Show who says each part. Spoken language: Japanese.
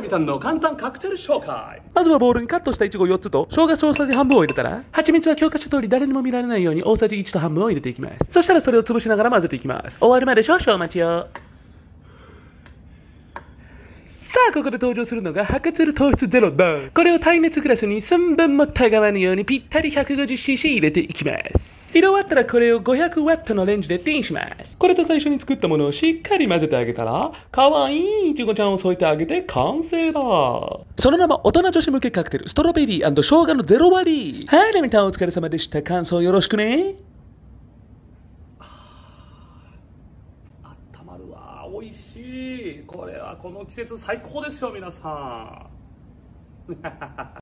Speaker 1: で見たの簡単カクテル紹介
Speaker 2: まずはボウルにカットしたイチゴ4つと生姜小さじ半分を入れたら蜂蜜は教科書通り誰にも見られないように大さじ1と半分を入れていきますそしたらそれを潰しながら混ぜていきます終わるまで少々お待ちをさあ、ここで登場するのが、白鶴糖質ゼロだ。これを耐熱グラスに寸分もたがわぬようにぴったり 150cc 入れていきます。色終わったらこれを 500W のレンジでチンしますこれと最初に作ったものをしっかり混ぜてあげたらかわいいいちごちゃんを添えてあげて完成だその名は大人女子向けカクテルストロベリー生姜のゼロ割はいレミたんお疲れ様でした感想よろしくねあ
Speaker 1: ったまるわ美味しいこれはこの季節最高ですよ皆さん